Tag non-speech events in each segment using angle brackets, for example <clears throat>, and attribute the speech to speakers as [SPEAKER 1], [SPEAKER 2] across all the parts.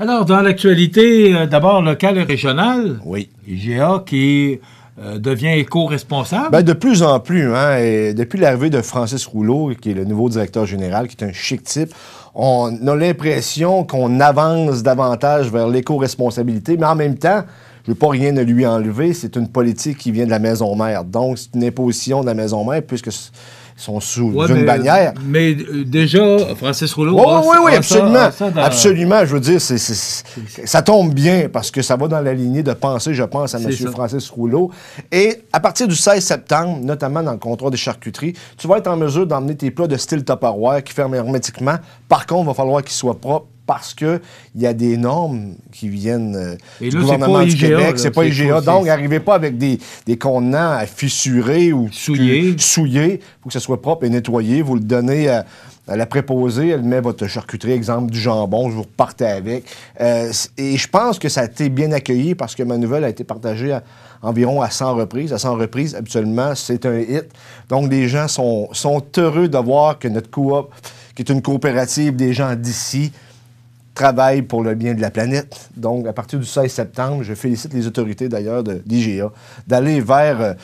[SPEAKER 1] Alors, dans l'actualité, euh, d'abord locale et régionale. Oui. IGA qui euh, devient éco-responsable. Ben, de plus en plus. Hein, et depuis l'arrivée de Francis Rouleau, qui est le nouveau directeur général, qui est un chic type, on a l'impression qu'on avance davantage vers l'éco-responsabilité, mais en même temps, je ne veux pas rien de lui enlever. C'est une politique qui vient de la maison mère. Donc, c'est une imposition de la maison mère puisque sont sous une bannière. Mais euh, déjà, Francis Rouleau. Oui, oui, oui, absolument. Ah, absolument. Je veux dire, ça tombe bien parce que ça va dans la lignée de penser, je pense, à M. Francis Rouleau. Et à partir du 16 septembre, notamment dans le contrat des charcuteries, tu vas être en mesure d'emmener tes plats de style taparoir qui ferment hermétiquement. Par contre, il va falloir qu'ils soient propres parce qu'il y a des normes qui viennent euh, du gouvernement du Québec. Québec. C'est pas IGA. donc, n'arrivez pas avec des, contenants à fissurer ou souiller. Il faut que ce soit propre et nettoyé. Vous le donnez à, la préposée. Elle met votre charcuterie, exemple du jambon. Je vous repartez avec. Euh, et je pense que ça a été bien accueilli parce que ma nouvelle a été partagée environ à 100 reprises. À 100 reprises, absolument, c'est un hit. Donc, les gens sont, sont heureux de voir que notre coop, qui est une coopérative des gens d'ici, travaille pour le bien de la planète. Donc, à partir du 16 septembre, je félicite les autorités d'ailleurs de l'IGA d'aller euh, vers...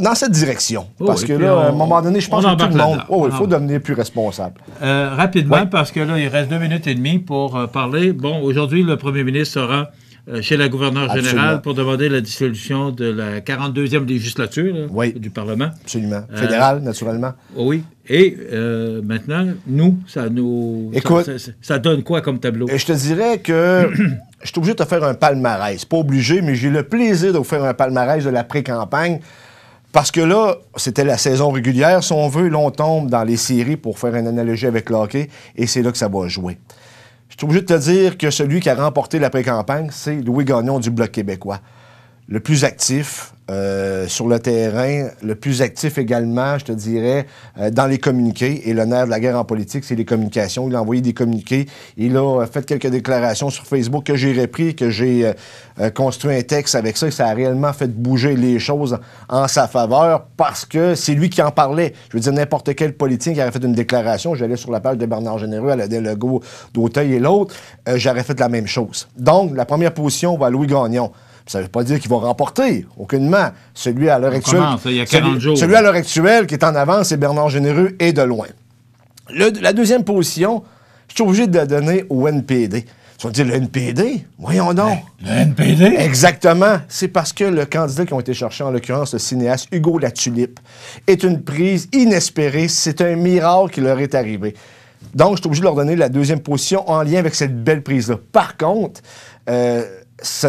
[SPEAKER 1] dans cette direction. Oh, parce que là, à un moment donné, je pense que tout le monde, oh, il faut devenir plus responsable. Euh, rapidement, parce que là, il reste deux minutes et demie pour euh, parler. Bon, aujourd'hui, le premier ministre sera euh, chez la gouverneure générale pour demander la dissolution de la 42e législature du Parlement. Absolument. Euh, Fédéral, naturellement. Oh oui. Et euh, maintenant, nous, ça nous. Écoute. Ça, donne quoi comme tableau? Je te dirais que <clears throat> je suis obligé de te faire un palmarès. Pas obligé, mais j'ai le plaisir de vous faire un palmarès de la pré-campagne. Parce que là, c'était la saison régulière, si on veut. Là, tombe dans les séries pour faire une analogie avec le hockey, et c'est là que ça va jouer suis obligé de te dire que celui qui a remporté la campagne c'est Louis Gagnon du Bloc québécois le plus actif euh, sur le terrain, le plus actif également, je te dirais, euh, dans les communiqués. Et le nerf de la guerre en politique, c'est les communications. Il a envoyé des communiqués. Il a euh, fait quelques déclarations sur Facebook que j'ai repris, que j'ai construit un texte avec ça. Et ça a réellement fait bouger les choses en sa faveur parce que c'est lui qui en parlait. Je veux dire, n'importe quel politicien qui aurait fait une déclaration, j'allais sur la page de Bernard Généreux, à la Legault d'Auteuil et l'autre, j'aurais fait la même chose. Donc, la première position va à Louis Gagnon. Ça ne veut pas dire qu'ils vont remporter, aucunement. Celui à l'heure actuelle. celui, à l'heure actuelle qui est en avance, c'est Bernard Généreux et de loin. la deuxième position, je suis obligé de la donner au NPD. Tu vas dire le NPD? Voyons donc. Le, NPD? Exactement. C'est parce que le candidat qui ont été cherchés, en l'occurrence le cinéaste Hugo Latulippe, est une prise inespérée. C'est un miracle qui leur est arrivé. Donc, je suis obligé de leur donner la deuxième position en lien avec cette belle prise-là. Par contre, euh, ce,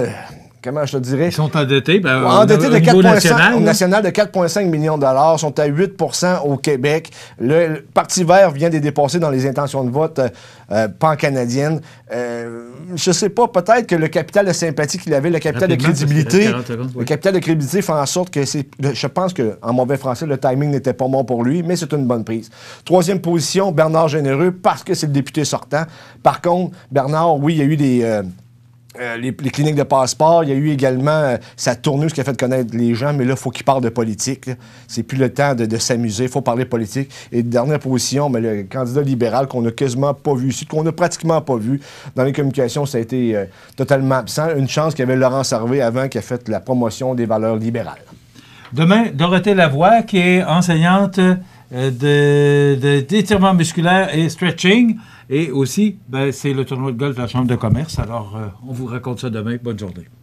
[SPEAKER 1] comment je te dirais? Ils sont endettés, ben, endettés de national, de 4,5 millions de dollars, sont à 8 au Québec. Le, Parti vert vient de dépasser dans les intentions de vote euh, euh, pan-canadiennes. Euh, je sais pas, peut-être que le capital de sympathie qu'il avait, le capital de crédibilité, le capital de crédibilité fait en sorte que c'est, je pense qu'en mauvais français, le timing n'était pas bon pour lui, mais c'est une bonne prise. Troisième position, Bernard Généreux, parce que c'est le député sortant. Par contre, Bernard, oui, il y a eu des... Euh, les, cliniques de passeport, il y a eu également euh, sa tournure, ce qui a fait connaître les gens, mais là, il faut qu'il parle de politique. C'est plus le temps de, s'amuser, il faut parler politique. Et dernière position, mais ben, le candidat libéral qu'on n'a quasiment pas vu ici, qu'on n'a pratiquement pas vu dans les communications, ça a été euh, totalement absent. Une chance qu'il y avait Laurent Servé avant qui a fait la promotion des valeurs libérales. Demain, Dorothée Lavoie, qui est enseignante euh, de d'étirement musculaire et stretching. Et aussi, ben, c'est le tournoi de golf de la Chambre de commerce. Alors, euh, on vous raconte ça demain. Bonne journée.